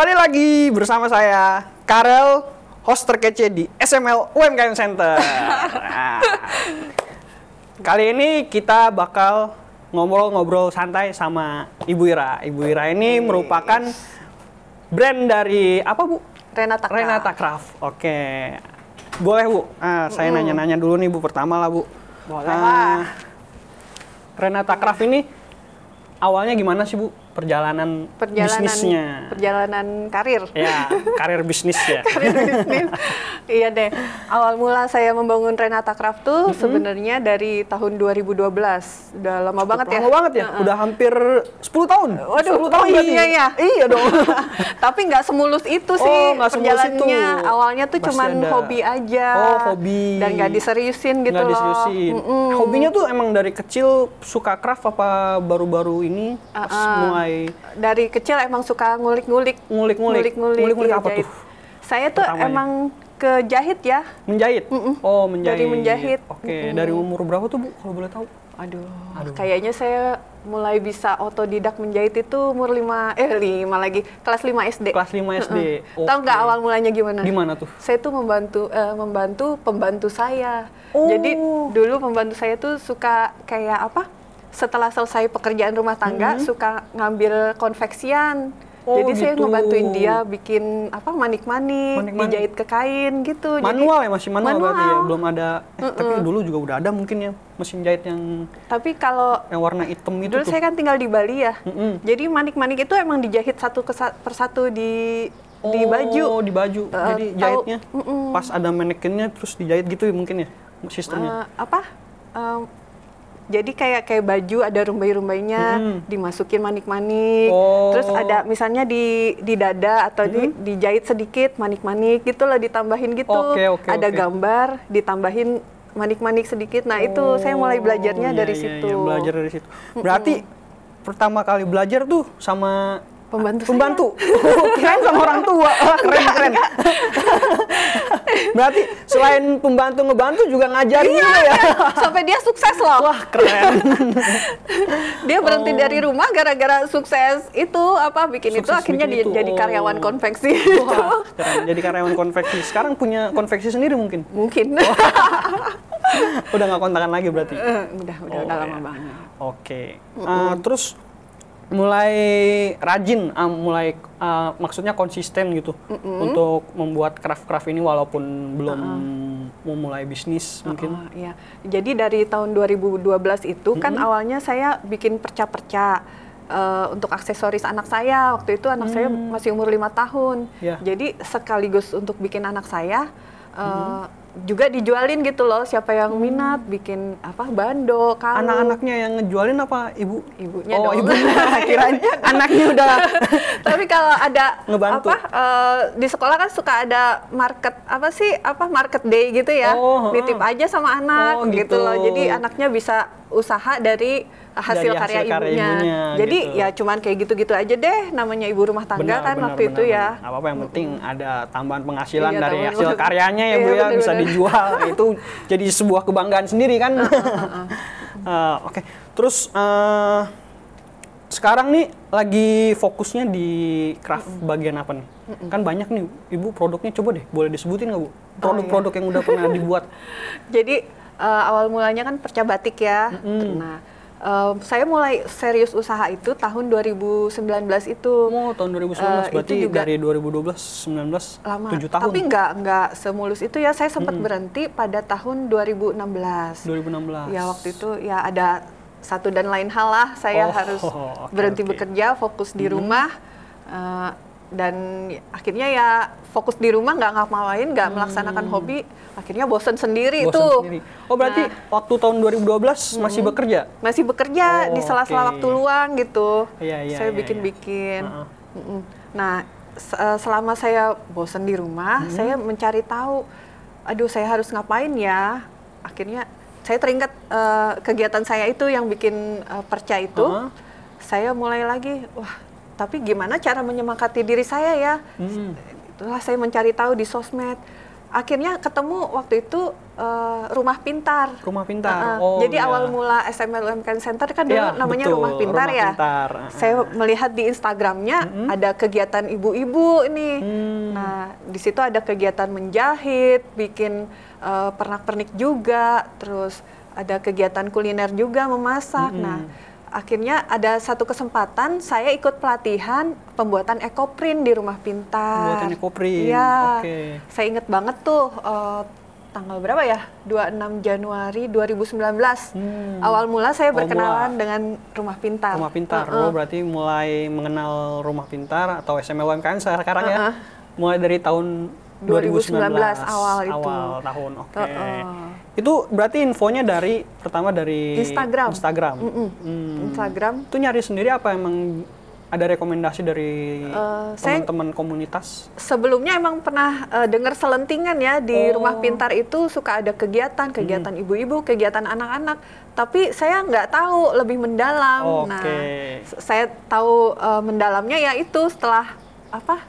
Kembali lagi bersama saya, Karel, host terkece di SML UMKM Center. Nah, kali ini kita bakal ngobrol-ngobrol santai sama Ibu Ira. Ibu Ira ini merupakan brand dari apa Bu? Renata Craft. Renata Craft. Oke. Boleh Bu, ah, saya nanya-nanya dulu nih Bu pertama lah Bu. Boleh Ah, Renata Craft ini awalnya gimana sih Bu? perjalanan, perjalanan bisnisnya. Perjalanan karir. Ya, karir bisnis ya. karir bisnis. iya deh. Awal mula saya membangun Renata Craft tuh mm -hmm. sebenarnya dari tahun 2012. Udah lama banget lama ya. Lama banget ya. Uh -uh. Udah hampir 10 tahun. Waduh, 10 tahun oh iya, iya, iya, iya. dong. Tapi nggak semulus itu oh, sih oh, gak perjalanannya. Itu. Awalnya tuh Masih cuman hobi aja. Oh, hobi. Dan nggak diseriusin gitu gak loh. diseriusin. Mm -mm. Hobinya tuh emang dari kecil suka craft apa baru-baru ini uh -uh. semua mulai dari kecil emang suka ngulik-ngulik ngulik-ngulik ngulik-ngulik iya, apa jahit. tuh saya tuh Pertamanya. emang ke jahit ya menjahit mm -mm. oh menjahit dari menjahit oke okay. dari umur berapa tuh bu kalau boleh tahu aduh, aduh. kayaknya saya mulai bisa otodidak menjahit itu umur lima, eh lima lagi kelas lima SD. Kelas lima SD. Mm okay. Tahu nggak awal mulanya gimana? Gimana tuh? Saya tuh membantu uh, membantu pembantu saya. Oh. Jadi dulu pembantu saya tuh suka kayak apa? setelah selesai pekerjaan rumah tangga hmm. suka ngambil konveksian. Oh, Jadi gitu. saya ngebantuin dia bikin apa manik-manik, dijahit ke kain gitu. Manual Jadi, ya masih manual, manual. berarti ya, belum ada. Eh, mm -mm. Tapi dulu juga udah ada mungkin ya mesin jahit yang. Tapi kalau yang warna hitam itu. Dulu tuh. saya kan tinggal di Bali ya. Mm -mm. Jadi manik-manik itu emang dijahit satu persatu di oh, di baju. Oh eh, di baju. Uh, Jadi jahitnya mm -mm. pas ada manekinnya terus dijahit gitu ya mungkin ya sistemnya. Uh, apa? Uh, jadi kayak kayak baju ada rumbai-rumbainya, hmm. dimasukin manik-manik. Oh. Terus ada misalnya di di dada atau hmm. di dijahit sedikit manik-manik gitulah ditambahin gitu. Okay, okay, ada okay. gambar ditambahin manik-manik sedikit. Nah, oh, itu saya mulai belajarnya iya, dari iya, situ. Iya, belajar dari situ. Berarti hmm. pertama kali belajar tuh sama pembantu pembantu oh, keren sama orang tua oh, keren enggak, keren enggak. berarti selain pembantu ngebantu juga ngajar, iya, ya kan? sampai dia sukses loh wah keren dia berhenti oh. dari rumah gara-gara sukses itu apa bikin sukses itu akhirnya bikin dia itu. jadi karyawan oh. konveksi wah, itu. keren jadi karyawan konveksi sekarang punya konveksi sendiri mungkin mungkin oh. udah nggak kontakan lagi berarti uh, udah udah, oh, udah lama ya. banget oke okay. uh, uh -uh. terus mulai rajin, uh, mulai uh, maksudnya konsisten gitu mm -hmm. untuk membuat craft-craft ini walaupun belum uh memulai bisnis uh -uh, mungkin. Iya. Jadi dari tahun 2012 itu kan mm -hmm. awalnya saya bikin perca-perca uh, untuk aksesoris anak saya. Waktu itu anak hmm. saya mm. masih umur lima tahun. Yeah. Jadi sekaligus untuk bikin anak saya uh, mm -hmm juga dijualin gitu loh siapa yang minat bikin apa bando kalung anak-anaknya yang ngejualin apa ibu ibunya oh dong. ibu akhirnya nah, anaknya udah tapi kalau ada Ngebantu. apa uh, di sekolah kan suka ada market apa sih apa market day gitu ya oh, nitip aja sama anak oh, gitu. gitu loh jadi anaknya bisa usaha dari hasil, dari hasil karya ibunya. ibunya Jadi gitu. ya cuman kayak gitu-gitu aja deh namanya ibu rumah tangga benar, kan benar, waktu benar, itu benar. ya. Apa apa yang penting ada tambahan penghasilan iya, dari tambahan hasil karyanya ya iya, Bu ya benar, bisa benar. dijual nah, itu jadi sebuah kebanggaan sendiri kan. uh, Oke, okay. terus uh, sekarang nih lagi fokusnya di craft mm bagian apa nih? Kan banyak nih ibu produknya coba deh boleh disebutin nggak Bu? Oh, Produk-produk oh, iya. yang udah pernah dibuat. Jadi uh, awal mulanya kan perca batik ya. Mm-hmm. Nah, uh, saya mulai serius usaha itu tahun 2019 itu. Oh, tahun 2019 uh, eh, berarti itu juga, dari 2012 19 lama. 7 tahun. Tapi nggak nggak semulus itu ya. Saya sempat mm-hmm. berhenti pada tahun 2016. 2016. Ya waktu itu ya ada satu dan lain hal lah saya oh, harus okay, berhenti okay. bekerja, fokus di mm-hmm. rumah. Uh, dan akhirnya ya fokus di rumah nggak ngapain nggak hmm. melaksanakan hobi akhirnya bosen sendiri bosen tuh sendiri. oh berarti nah, waktu tahun 2012 hmm, masih bekerja masih bekerja oh, di sela-sela okay. waktu luang gitu ya, ya, saya iya, bikin-bikin ya, ya. nah eh, selama saya bosen di rumah hmm. saya mencari tahu aduh saya harus ngapain ya akhirnya saya teringat uh, kegiatan saya itu yang bikin uh, perca itu uh -huh. saya mulai lagi wah tapi gimana cara menyemangati diri saya ya hmm. itulah saya mencari tahu di sosmed akhirnya ketemu waktu itu uh, rumah pintar rumah pintar uh, uh, oh, jadi ya. awal mula SML UMKM Center kan dulu ya, namanya betul, rumah pintar rumah ya pintar. saya melihat di Instagramnya -hmm. ada kegiatan ibu-ibu ini mm. nah di situ ada kegiatan menjahit bikin uh, pernak-pernik juga terus ada kegiatan kuliner juga memasak -hmm. nah akhirnya ada satu kesempatan saya ikut pelatihan pembuatan ekoprint di rumah pintar. Pembuatan ekoprint. Iya. Oke. Okay. Saya inget banget tuh uh, tanggal berapa ya? 26 Januari 2019. Hmm. Awal mula saya berkenalan oh, dengan Rumah Pintar. Rumah Pintar. Uh -uh. Oh, berarti mulai mengenal Rumah Pintar atau SMA UMKM sekarang uh -uh. ya. Mulai dari tahun 2019, 2019 awal itu. Awal tahun. Oke. Okay. Uh. Itu berarti infonya dari pertama dari Instagram. Instagram. Mm -mm. Hmm. Instagram. Itu nyari sendiri apa emang ada rekomendasi dari uh, teman-teman komunitas? Sebelumnya emang pernah uh, dengar selentingan ya di oh. rumah pintar itu suka ada kegiatan, hmm. kegiatan ibu ibu-ibu, kegiatan anak-anak. Tapi saya nggak tahu lebih mendalam. Okay. Nah, saya tahu uh, mendalamnya ya itu setelah apa?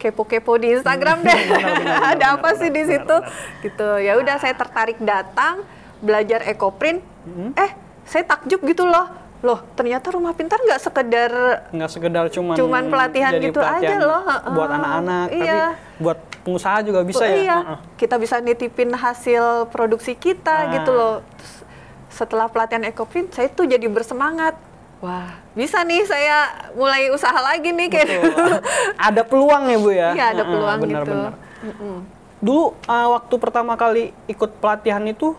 kepo-kepo di Instagram hmm. deh. benar, benar, benar, Ada apa sih di situ? Gitu. Ya udah saya tertarik datang belajar ekoprint. Hmm? Eh, saya takjub gitu loh loh ternyata rumah pintar nggak sekedar nggak sekedar cuman cuman pelatihan gitu pelatihan aja loh buat anak-anak uh, iya. tapi buat pengusaha juga bisa oh, ya iya. Uh, uh. kita bisa nitipin hasil produksi kita nah. gitu loh Terus, setelah pelatihan ekoprint saya tuh jadi bersemangat wah bisa nih saya mulai usaha lagi nih kayak ada peluang ya bu ya iya ada peluang bener, gitu bener. dulu uh, waktu pertama kali ikut pelatihan itu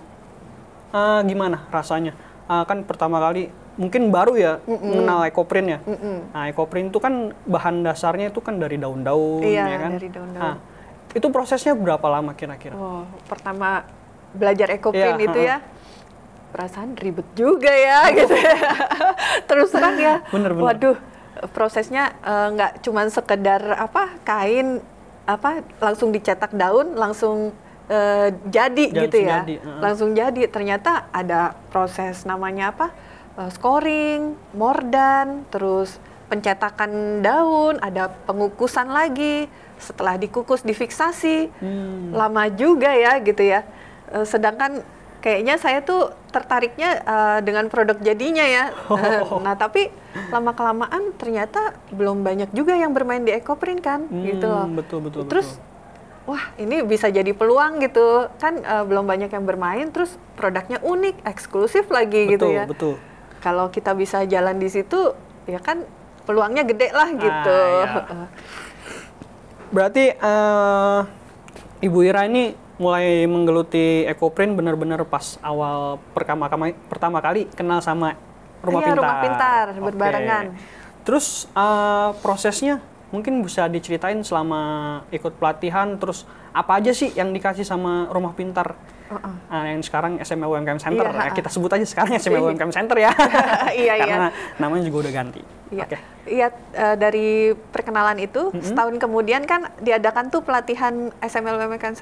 uh, gimana rasanya uh, kan pertama kali mungkin baru ya mm -mm. mengenal ekoprint ya mm nah ekoprint itu kan bahan dasarnya itu kan dari daun-daun iya, ya kan dari daun-daun nah, itu prosesnya berapa lama kira-kira oh, pertama belajar iya, ekoprint ya, itu uh, ya perasaan ribet juga ya oh. gitu terus terang ya bener, bener. waduh prosesnya eh, nggak uh, cuman sekedar apa kain apa langsung dicetak daun langsung uh, jadi Dan gitu ya jadi. Uh -huh. langsung jadi ternyata ada proses namanya apa uh, scoring mordan terus pencetakan daun ada pengukusan lagi setelah dikukus difiksasi hmm. lama juga ya gitu ya uh, sedangkan kayaknya saya tuh tertariknya uh, dengan produk jadinya ya. Oh. nah, tapi lama kelamaan ternyata belum banyak juga yang bermain di ekoprint kan, hmm, gitu loh. Betul betul. Terus betul wah ini bisa jadi peluang gitu kan uh, belum banyak yang bermain terus produknya unik eksklusif lagi gitu betul, gitu ya betul kalau kita bisa jalan di situ ya kan peluangnya gede lah ah, gitu ah, berarti uh, ibu Ira ini mulai menggeluti ekoprint benar-benar pas awal pertama kali pertama kali kenal sama rumah pintar. rumah pintar okay. berbarengan. Terus uh, prosesnya mungkin bisa diceritain selama ikut pelatihan terus apa aja sih yang dikasih sama rumah pintar uh -uh. Nah, yang sekarang SMA UMKM Center iya, Nah, kita sebut aja sekarang SMA iya. UMKM Center ya iya, iya, karena namanya juga udah ganti iya okay. iya eh, dari perkenalan itu mm -hmm. setahun kemudian kan diadakan tuh pelatihan SMA UMKM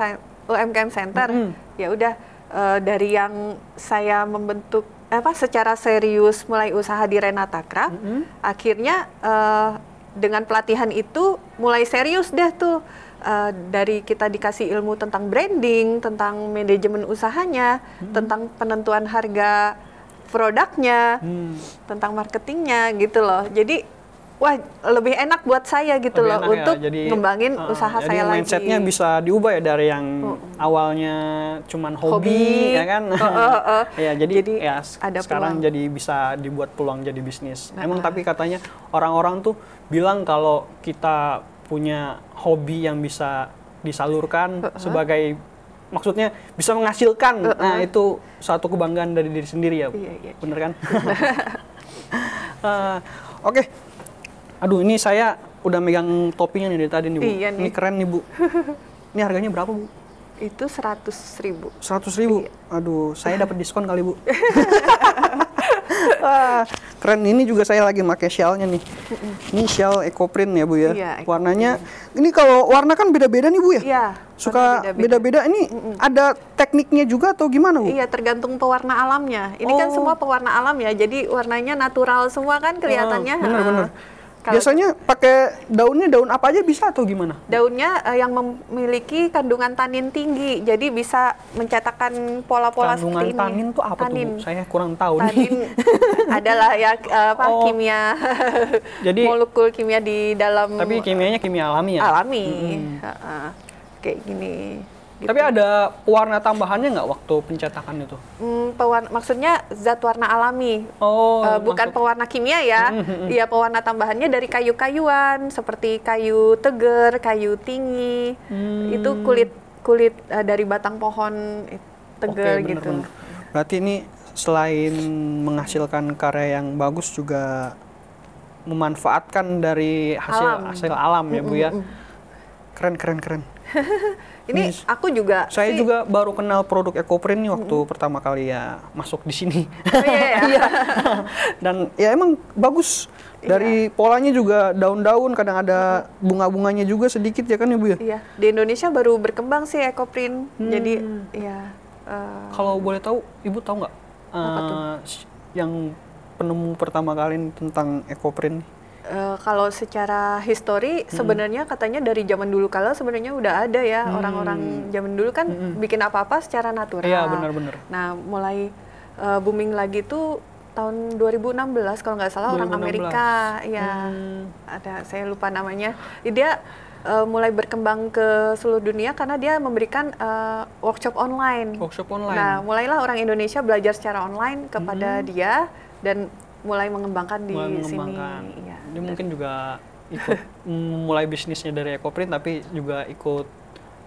UMKM Center mm -hmm. ya udah uh, dari yang saya membentuk apa secara serius mulai usaha di Renata Craft mm -hmm. akhirnya uh, dengan pelatihan itu mulai serius deh tuh uh, dari kita dikasih ilmu tentang branding, tentang manajemen usahanya, hmm. tentang penentuan harga produknya, mm. tentang marketingnya gitu loh. Jadi wah lebih enak buat saya gitu lebih loh ya, untuk ya. jadi, ngembangin uh, usaha jadi saya lagi. mindsetnya bisa diubah ya dari yang awalnya cuman hobi, hobi ya kan. Uh, uh, uh. ya jadi, jadi ya ada sekarang peluang. jadi bisa dibuat peluang jadi bisnis. Uh, Emang tapi katanya orang-orang tuh bilang kalau kita punya hobi yang bisa disalurkan uh, uh. sebagai maksudnya bisa menghasilkan. Uh, uh. Nah, itu suatu kebanggaan dari diri sendiri ya. Iya, iya. Bener kan? uh, Oke, okay. Aduh, ini saya udah megang topinya nih dari tadi nih, Bu. Iya nih. Ini keren nih, Bu. ini harganya berapa, Bu? Itu seratus ribu. Seratus ribu? Iya. Aduh, saya dapat diskon kali, Bu. keren. Ini juga saya lagi pakai shellnya nih. Ini shell ecoprint ya, Bu ya. Iya, Warnanya, ini kalau warna kan beda-beda nih, Bu ya? Iya. Suka beda-beda. Ini Mm-mm. ada tekniknya juga atau gimana, Bu? Iya, tergantung pewarna alamnya. Ini kan oh. kan semua pewarna alam ya, jadi warnanya natural semua kan kelihatannya. Benar-benar. Oh, kalau Biasanya pakai daunnya daun apa aja bisa atau gimana? Daunnya uh, yang memiliki kandungan tanin tinggi, jadi bisa mencetakkan pola-pola seperti ini. Kandungan tanin tuh apa tanin. tuh? Saya kurang tahu tanin nih. adalah ya uh, apa oh. kimia. jadi molekul kimia di dalam Tapi kimianya kimia alami ya? Alami. Hmm. Uh -uh. Kayak gini. Gitu. Tapi ada pewarna tambahannya nggak waktu pencetakan itu? Hmm, pewarna, maksudnya zat warna alami. Oh. E, bukan maksud... pewarna kimia ya. Mm-hmm, mm-hmm. Iya, pewarna tambahannya dari kayu-kayuan seperti kayu teger, kayu tinggi. Hmm. Itu kulit kulit e, dari batang pohon teger okay, gitu. Berarti ini selain menghasilkan karya yang bagus juga memanfaatkan dari hasil alam. hasil alam ya Bu ya. Keren keren keren. ini aku juga saya sih. juga baru kenal produk Ecoprint nih waktu -hmm. pertama kali ya masuk di sini oh, iya, iya. iya. dan ya emang bagus iya. dari iya. polanya juga daun-daun kadang ada bunga-bunganya juga sedikit ya kan ibu ya iya di Indonesia baru berkembang sih Ecoprint hmm. jadi ya uh, kalau boleh tahu ibu tahu nggak uh, yang penemu pertama kali tentang Ecoprint Eh, kalau secara histori hmm. sebenarnya katanya dari zaman dulu kalau sebenarnya udah ada ya hmm. orang-orang hmm. zaman dulu kan hmm. bikin apa-apa secara natural. Iya benar-benar. Nah mulai uh, booming lagi tuh tahun 2016 kalau nggak salah 2016. orang Amerika ya hmm. ada saya lupa namanya. Dia uh, mulai berkembang ke seluruh dunia karena dia memberikan uh, workshop online. Workshop online. Nah, mulailah orang Indonesia belajar secara online kepada hmm. dia dan mulai mengembangkan di mulai mengembangkan. sini. Ya, Dia mungkin juga ikut mulai bisnisnya dari ekoprint tapi juga ikut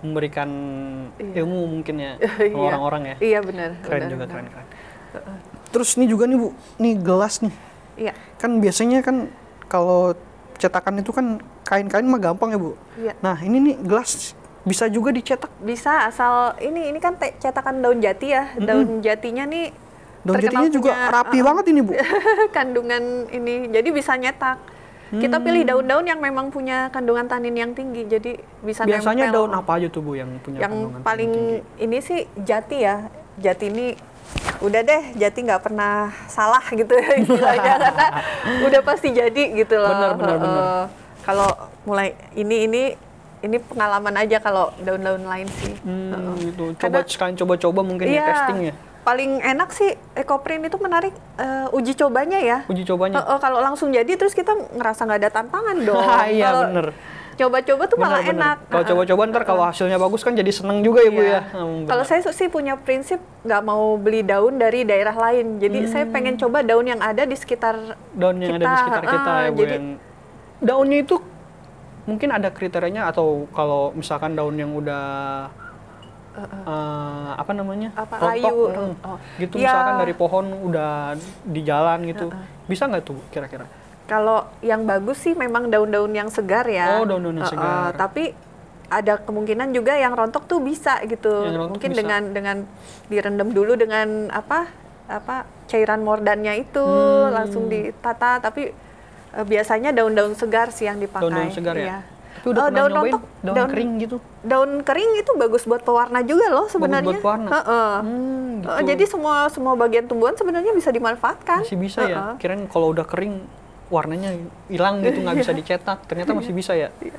memberikan iya. ilmu mungkin ya iya. orang-orang ya. Iya benar. Keren benar, juga benar. keren keren. Terus ini juga nih Bu, nih gelas nih. Iya. Kan biasanya kan kalau cetakan itu kan kain-kain mah gampang ya Bu. Iya. Nah, ini nih gelas bisa juga dicetak. Bisa asal ini ini kan cetakan daun jati ya. Mm -hmm. Daun jatinya nih jatinya juga rapi uh, banget ini bu kandungan ini jadi bisa nyetak hmm. kita pilih daun-daun yang memang punya kandungan tanin yang tinggi jadi bisa biasanya nempel. daun apa aja tuh bu yang punya yang kandungan paling tinggi? ini sih jati ya jati ini udah deh jati nggak pernah salah gitu istilahnya karena udah pasti jadi gitu loh benar benar uh, kalau mulai ini ini ini pengalaman aja kalau daun-daun lain sih. Hmm, uh, gitu. Coba sekalian coba-coba mungkin ya, iya, ya testing ya paling enak sih ekoprint itu menarik uh, uji cobanya ya. Uji cobanya. Uh, uh, kalau langsung jadi terus kita ngerasa nggak ada tantangan dong. Ah, iya kalo bener. Coba-coba tuh bener, malah bener. enak. Kalau coba-coba ntar kalau hasilnya bagus kan jadi seneng juga ya bu iya. ya. kalau hmm, saya sih punya prinsip nggak mau beli daun dari daerah lain. Jadi hmm. saya pengen coba daun yang ada di sekitar daun yang kita. ada di sekitar kita uh, ya bu. Jadi, yang... Daunnya itu mungkin ada kriterianya atau kalau misalkan daun yang udah uh, uh. apa namanya apa, rontok ayu, uh, oh. gitu ya. misalkan dari pohon udah di jalan gitu uh, uh. bisa nggak tuh kira-kira kalau yang bagus sih memang daun-daun yang segar ya oh daun-daun yang uh, segar uh, tapi ada kemungkinan juga yang rontok tuh bisa gitu mungkin bisa. dengan dengan direndam dulu dengan apa apa cairan mordannya itu hmm. langsung ditata tapi eh, biasanya daun-daun segar sih yang dipakai daun-daun segar ya, ya udah uh, daun rontok, daun, daun kering gitu. Daun kering itu bagus buat pewarna juga loh sebenarnya. Bagus buat pewarna. Uh -uh. Hmm, gitu. uh, jadi semua semua bagian tumbuhan sebenarnya bisa dimanfaatkan. Masih bisa uh -uh. ya. Kirain kalau udah kering warnanya hilang gitu nggak bisa dicetak. Ternyata masih bisa ya. Iya.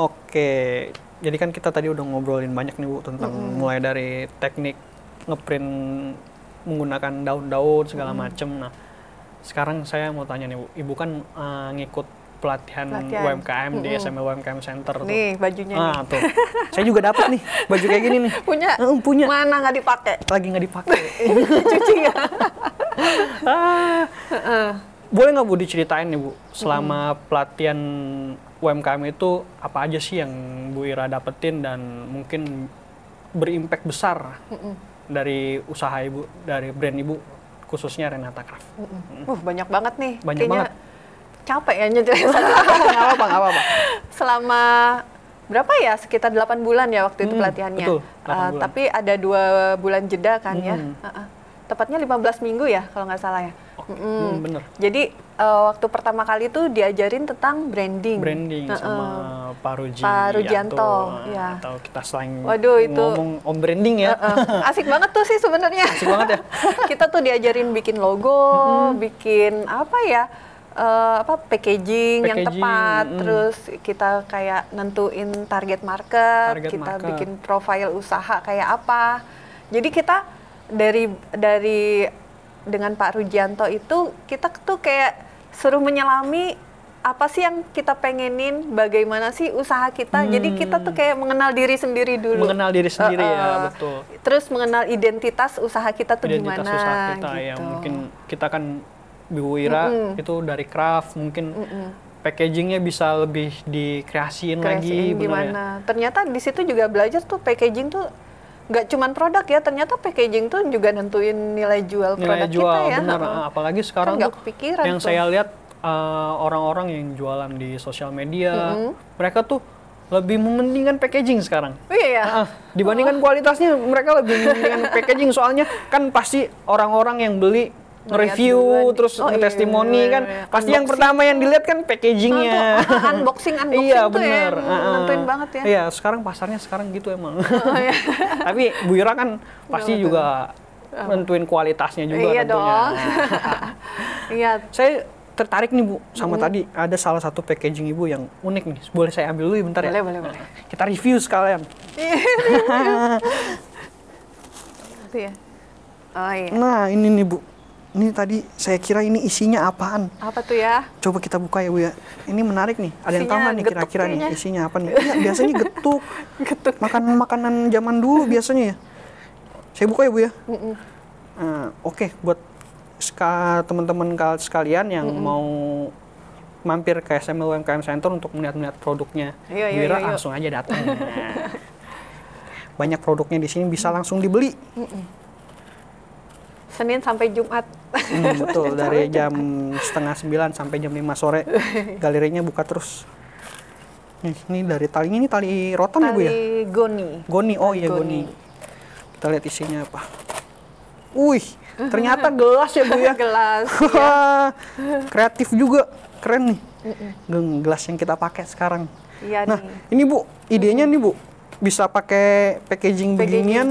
Oke. Jadi kan kita tadi udah ngobrolin banyak nih Bu tentang -hmm. mulai dari teknik ngeprint menggunakan daun-daun segala -hmm. macem. Nah, sekarang saya mau tanya nih Bu, Ibu kan uh, ngikut pelatihan, pelatihan. UMKM mm -hmm. di SMA UMKM Center tuh. Nih bajunya. Ah, tuh. Saya juga dapat nih baju kayak gini nih. Punya? Uh, punya. Mana nggak dipakai? Lagi nggak dipakai. Cuci ya. Boleh nggak Bu diceritain nih Bu, selama mm. pelatihan UMKM itu apa aja sih yang Bu Ira dapetin dan mungkin berimpak besar mm dari usaha Ibu, dari brand Ibu khususnya Renata Craft. Mm Uh, banyak banget nih. Banyak Kayaknya banget capek ya nyetir satu nggak apa nggak apa-apa selama berapa ya sekitar 8 bulan ya waktu itu hmm, pelatihannya betul, uh, tapi ada dua bulan jeda kan ya? hmm. ya uh -uh. tepatnya 15 minggu ya kalau nggak salah ya okay. Oh, mm. hmm, bener. jadi uh, waktu pertama kali itu diajarin tentang branding branding uh -uh. sama Pak Ruji Pak Rujianto atau, ya. atau kita selain Waduh, itu, ngomong om branding ya uh -uh. asik banget tuh sih sebenarnya asik banget ya kita tuh diajarin bikin logo hmm. bikin apa ya uh, apa packaging, packaging yang tepat, mm. terus kita kayak nentuin target market, target kita market. bikin profil usaha kayak apa. Jadi kita dari dari dengan Pak Rujianto itu kita tuh kayak suruh menyelami apa sih yang kita pengenin, bagaimana sih usaha kita. Hmm. Jadi kita tuh kayak mengenal diri sendiri dulu. Mengenal diri sendiri uh, ya, betul. Terus mengenal identitas usaha kita tuh identitas gimana. Identitas usaha kita ya. gitu. ya, mungkin kita kan Biwira mm -hmm. itu dari craft mungkin mm -hmm. packagingnya bisa lebih dikreasiin lagi ya? gimana ya? ternyata di situ juga belajar tuh packaging tuh nggak cuman produk ya ternyata packaging tuh juga nentuin nilai jual nilai produk jual, kita ya benar. Oh. apalagi kan sekarang kan tuh yang tuh. saya lihat eh, orang-orang uh, yang jualan di sosial media mm -hmm. mereka tuh lebih mementingkan packaging sekarang. Oh Iya. Uh, dibandingkan oh. kualitasnya mereka lebih mementingkan packaging soalnya kan pasti orang-orang yang beli nge-review terus oh, testimoni iya, iya, iya. kan pasti yang pertama yang dilihat kan packagingnya nah, unboxing unboxing iya, tuh ya. bener. ya uh, nentuin banget ya iya sekarang pasarnya sekarang gitu emang oh, iya. tapi Bu Ira kan pasti iya, juga iya. nentuin kualitasnya juga iya tentunya iya saya tertarik nih Bu sama hmm. tadi ada salah satu packaging Ibu yang unik nih. Boleh saya ambil dulu ya, bentar boleh, ya? Boleh, boleh, boleh. Kita review sekalian. ya. Oh iya. Nah, ini nih Bu ini tadi saya kira ini isinya apaan? Apa tuh ya? Coba kita buka ya Bu ya. Ini menarik nih. Ada yang tahu nih kira-kira nih isinya apa nih? Ya, biasanya getuk. getuk. Makan makanan zaman dulu biasanya ya. Saya buka ya Bu ya. Mm -mm. Uh, Oke, okay. buat teman-teman sekalian yang mm -mm. mau mampir ke SML UMKM Center untuk melihat-lihat produknya, iya, iya, Wira iya, iya. langsung aja datang. Banyak produknya di sini bisa langsung dibeli. Mm -mm Senin sampai Jumat. Hmm, betul, dari jam setengah sembilan sampai jam lima sore galerinya buka terus. ini dari tali ini tali rotan tali ya Bu ya? goni. Goni, oh iya goni. goni. Kita lihat isinya apa. Wih, ternyata gelas ya Bu ya? gelas. ya. Kreatif juga, keren nih. Mm-mm. Gelas yang kita pakai sekarang. Iya nah, nih. ini Bu, idenya mm. nih Bu, bisa pakai packaging, packaging. beginian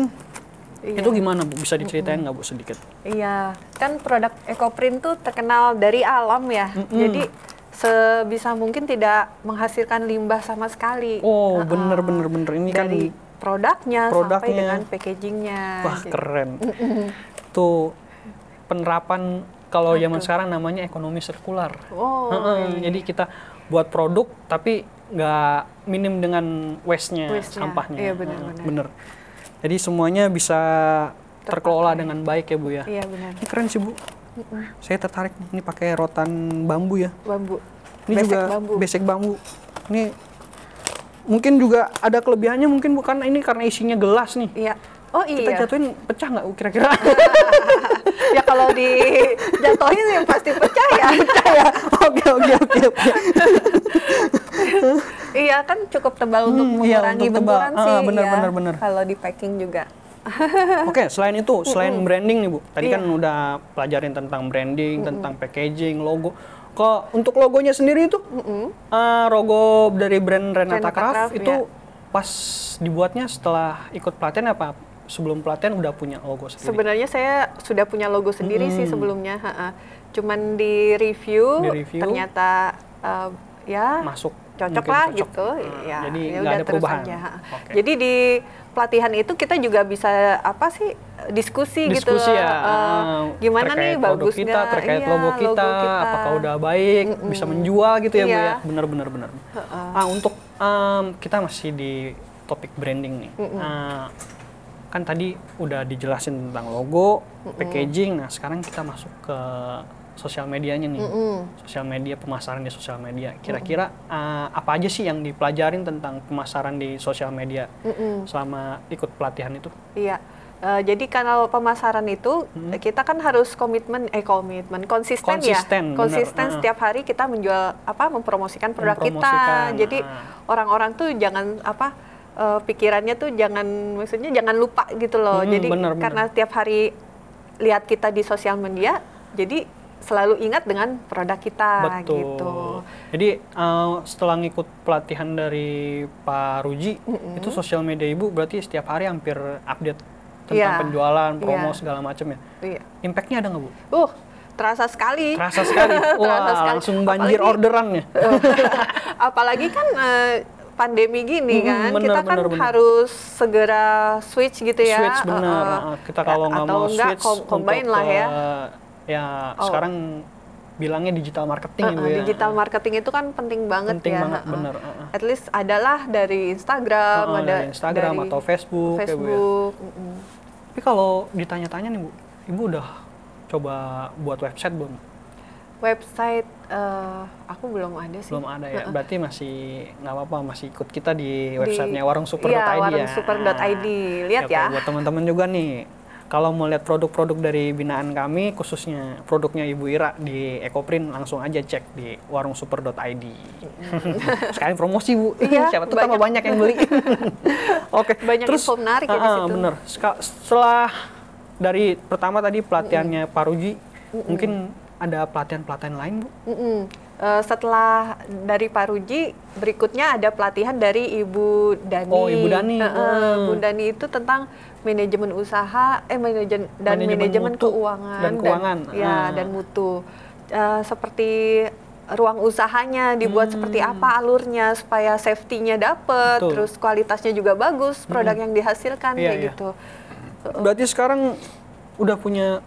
Iya. Itu gimana Bu? Bisa diceritain nggak mm -hmm. Bu sedikit? Iya, kan produk EcoPrint tuh terkenal dari alam ya. Mm -hmm. Jadi sebisa mungkin tidak menghasilkan limbah sama sekali. Oh, uh -uh. bener bener bener ini kan dari kan produknya, produknya sampai dengan packagingnya. Wah gitu. keren. Tuh penerapan kalau zaman sekarang namanya ekonomi sirkular. Oh. Uh -uh. Okay. Jadi iya. kita buat produk tapi nggak minim dengan waste-nya, waste sampahnya. Iya benar-benar. bener. bener jadi semuanya bisa terkelola dengan baik ya Bu ya. Iya benar. Ini keren sih Bu. Saya tertarik nih, ini pakai rotan bambu ya. Bambu. Ini besek juga bambu. besek bambu. Ini mungkin juga ada kelebihannya mungkin bukan ini karena isinya gelas nih. Iya. Oh iya. Kita jatuhin pecah nggak kira-kira? ya kalau dijatuhin sih pasti pecah ya. pecah ya. Oke oke oke. ya kan cukup tebal hmm, untuk iya, mengurangi tebal. benturan ah, sih. bener, ya, bener, bener. Kalau di packing juga. Oke, okay, selain itu, selain -hmm. branding nih Bu, tadi iya. kan udah pelajarin tentang branding, -hmm. tentang packaging, logo. Kok untuk logonya sendiri itu, -hmm. uh, logo dari brand Renata, Renata Craft, Craft itu ya. pas dibuatnya setelah ikut pelatihan apa? Sebelum pelatihan udah punya logo sendiri? Sebenarnya saya sudah punya logo sendiri -hmm. sih sebelumnya, ha -ha. cuman di review, di review ternyata uh, ya masuk cocok lah cocok. gitu hmm. ya jadi ya udah ada terus perubahan. aja okay. jadi di pelatihan itu kita juga bisa apa sih diskusi, gitu. diskusi gitu ya. uh, gimana terkait nih bagus kita terkait iya, logo, kita, logo kita apakah udah baik mm -mm. bisa menjual gitu ya iya. bu ya iya. benar benar benar uh -uh. ah untuk um, kita masih di topik branding nih mm -mm. Uh, kan tadi udah dijelasin tentang logo mm -mm. packaging nah sekarang kita masuk ke sosial medianya nih, mm -hmm. sosial media pemasaran di sosial media. Kira-kira mm -hmm. uh, apa aja sih yang dipelajarin tentang pemasaran di sosial media mm -hmm. selama ikut pelatihan itu? Iya. Uh, jadi kalau pemasaran itu hmm. kita kan harus komitmen eh komitmen konsisten, konsisten ya konsisten bener. Ah. setiap hari kita menjual apa mempromosikan produk mempromosikan. kita ah. jadi orang-orang tuh jangan apa uh, pikirannya tuh jangan maksudnya jangan lupa gitu loh hmm, jadi bener, bener. karena setiap hari lihat kita di sosial media jadi selalu ingat dengan produk kita Betul. gitu. Jadi uh, setelah ngikut pelatihan dari Pak Ruji mm -hmm. itu sosial media Ibu berarti setiap hari hampir update tentang yeah. penjualan, promo yeah. segala macam ya. Yeah. Impactnya ada nggak Bu? Uh, terasa sekali. Terasa sekali. Wah, terasa sekali. langsung banjir apalagi, ya. ya. apalagi kan uh, pandemi gini hmm, kan, bener, kita kan bener, harus segera switch gitu ya. Switch benar. Uh, kita kalau nggak mau switch, enggak, combine lah ya ya oh. sekarang bilangnya digital marketing uh, uh, ya. Digital marketing itu kan penting banget penting ya. Penting banget, uh, bener. Uh, uh. At least adalah dari Instagram, uh, uh, ada dari Instagram dari atau Facebook. Facebook. Ya, Bu, ya. Uh -uh. Tapi kalau ditanya-tanya nih Bu, Ibu udah coba buat website belum? Website uh, aku belum ada sih. Belum ada ya. Berarti masih nggak apa-apa, masih ikut kita di websitenya warungsuper.id iya, ya. Warungsuper.id. Lihat ya. ya. Buat teman-teman juga nih kalau mau lihat produk-produk dari binaan kami, khususnya produknya Ibu Ira di Print langsung aja cek di warungsuper.id. Mm-hmm. Sekarang promosi Bu, iya, siapa tuh banyak. banyak yang beli. Oke, okay. banyak terus info menarik ya uh, di ah, ah, situ. Bener. Setelah dari pertama tadi pelatihannya mm -hmm. Pak Ruji, mm -hmm. mungkin ada pelatihan-pelatihan lain Bu? Mm -hmm. Uh, setelah dari Pak Ruji, berikutnya ada pelatihan dari Ibu Dani. Oh, Ibu Dani. Uh, uh, Bu Dani itu tentang manajemen usaha eh manajemen dan manajemen, keuangan dan keuangan dan, ya, ah. ya dan mutu uh, seperti ruang usahanya dibuat hmm. seperti apa alurnya supaya safety-nya dapat terus kualitasnya juga bagus hmm. produk hmm. yang dihasilkan iya, kayak iya. gitu berarti sekarang udah punya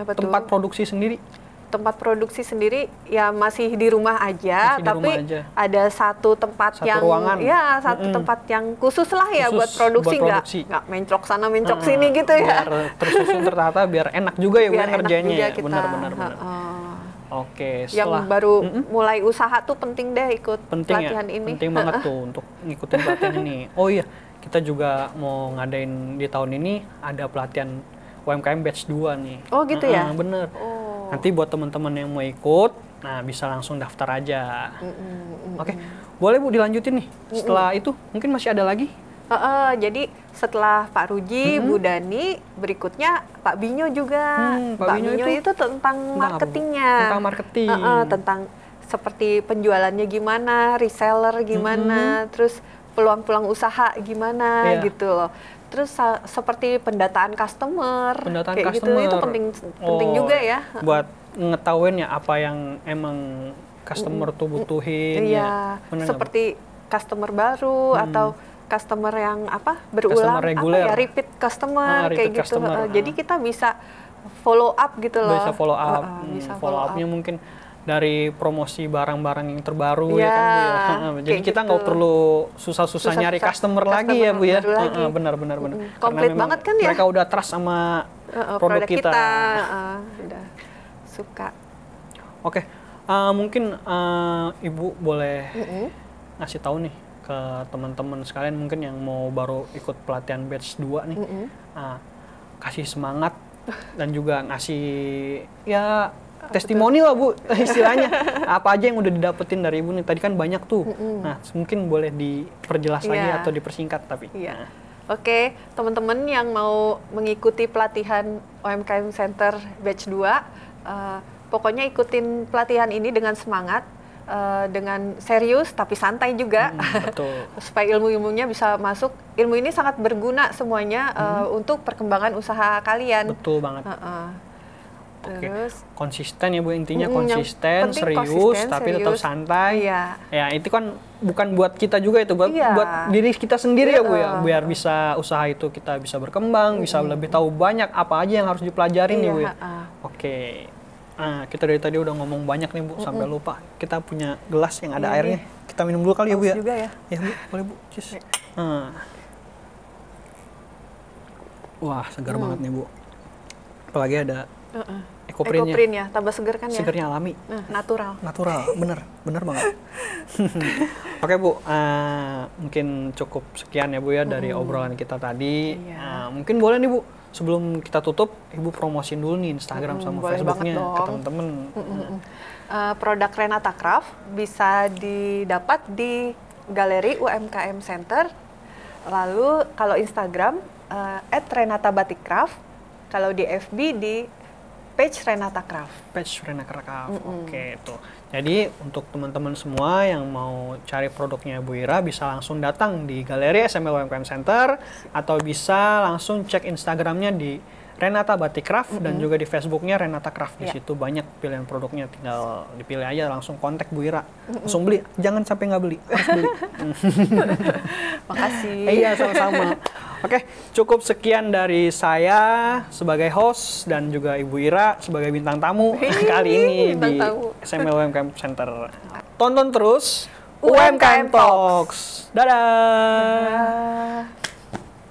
apa tempat tuh? produksi sendiri tempat produksi sendiri ya masih di rumah aja, tapi rumah aja. ada satu tempat satu yang ruangan. ya satu mm -hmm. tempat yang khusus lah ya khusus buat produksi nggak nggak mencok sana mencok hmm, sini gitu ya. Biar tersusun tertata biar enak juga ya biar kerjanya ya. Kita, benar benar benar. Uh, uh. Oke, setelah yang baru mm -mm. mulai usaha tuh penting deh ikut penting pelatihan ya? ini. Penting banget tuh untuk ngikutin pelatihan ini. Oh iya, kita juga mau ngadain di tahun ini ada pelatihan UMKM batch 2 nih. Oh gitu mm -hmm. ya? Bener. Oh Nanti buat teman-teman yang mau ikut, nah bisa langsung daftar aja. Mm -mm, mm Oke, okay. boleh Bu dilanjutin nih. Setelah itu mungkin masih ada lagi Uh, uh, jadi setelah Pak Ruji, mm -hmm. Bu Dani, berikutnya Pak Binyo juga. Hmm, Pak, Pak Binyo, Binyo itu, itu tentang nah, marketingnya. Tentang marketing. Uh, uh, tentang seperti penjualannya gimana, reseller gimana, mm -hmm. terus peluang-peluang usaha gimana yeah. gitu loh. Terus seperti pendataan customer, pendataan kayak customer gitu, itu penting penting oh, juga ya. Buat ngetahuin ya apa yang emang customer tuh butuhin. Iya. Ya. Seperti customer baru hmm. atau customer yang apa berulang customer apa ya repeat customer ah, repeat kayak gitu. customer. gitu. ah. Jadi kita bisa follow up gitu loh. Bisa follow up. Uh, bisa hmm, follow, follow up. upnya mungkin dari promosi barang-barang yang terbaru ya, ya kan Bu ya. Iya, jadi kita gitu. nggak gitu. perlu susah-susah nyari customer, customer lagi ya Bu ya. benar benar benar. Komplit banget kan ya. Mereka udah trust sama uh, produk, produk kita. kita uh, udah suka. Oke. Okay. Uh, eh, mungkin uh, Ibu boleh mm -hmm. ngasih tahu nih ke teman-teman sekalian mungkin yang mau baru ikut pelatihan batch 2 nih. Mm -hmm. uh, kasih semangat dan juga ngasih ya testimoni lah Bu istilahnya. Apa aja yang udah didapetin dari Ibu nih? Tadi kan banyak tuh. Mm -hmm. Nah, mungkin boleh diperjelas yeah. lagi iya. atau dipersingkat tapi. Yeah. Nah. Oke, okay, teman-teman yang mau mengikuti pelatihan OMKM Center Batch 2, uh, eh, pokoknya ikutin pelatihan ini dengan semangat, uh, dengan serius tapi santai juga, hmm, betul. supaya ilmu-ilmunya bisa masuk. Ilmu ini sangat berguna semuanya uh, untuk perkembangan usaha kalian. Betul banget. Uh -uh. Oke. Okay. Konsisten ya Bu intinya konsisten, serius konsisten, tapi serius. tetap santai. Iya. Ya, itu kan bukan buat kita juga itu buat iya. buat diri kita sendiri iya. ya Bu ya, iya. biar bisa usaha itu kita bisa berkembang, mm. bisa lebih tahu banyak apa aja yang harus dipelajari iya, nih Bu ya. Iya, Oke. Okay. Nah, kita dari tadi udah ngomong banyak nih Bu, mm -mm. sampai lupa. Kita punya gelas yang ada mm airnya. Kita minum dulu kali ya Bu ya. Juga ya. Ya Bu, boleh Bu. Cheers. Nah. Wah, segar hmm. banget nih Bu. Apalagi ada uh -uh ekoprinnya. ya, tambah seger kan ya? Segernya alami. Nah, natural. Natural, bener, bener banget. Oke Bu, uh, mungkin cukup sekian ya Bu ya dari hmm. obrolan kita tadi. Iya. Uh, mungkin boleh nih Bu, sebelum kita tutup, Ibu promosiin dulu nih Instagram hmm, sama Facebooknya ke teman-teman. uh, produk Renata Craft bisa didapat di Galeri UMKM Center. Lalu kalau Instagram, uh, Craft. Kalau di FB di page Renata Craft. Page Renata Craft. Mm -hmm. Oke, itu. Jadi untuk teman-teman semua yang mau cari produknya Bu Ira bisa langsung datang di galeri SML UMKM Center atau bisa langsung cek Instagramnya di Renata Batik Craft mm -hmm. dan juga di Facebooknya Renata Craft yeah. situ banyak pilihan produknya tinggal dipilih aja langsung kontak Bu Ira langsung beli jangan sampai nggak beli harus beli makasih iya sama-sama Oke, okay, cukup sekian dari saya sebagai host dan juga Ibu Ira sebagai bintang tamu Hei, kali ini di SML UMKM Center. Tonton terus UMKM, Talks. Talks. Dadah. Dadah.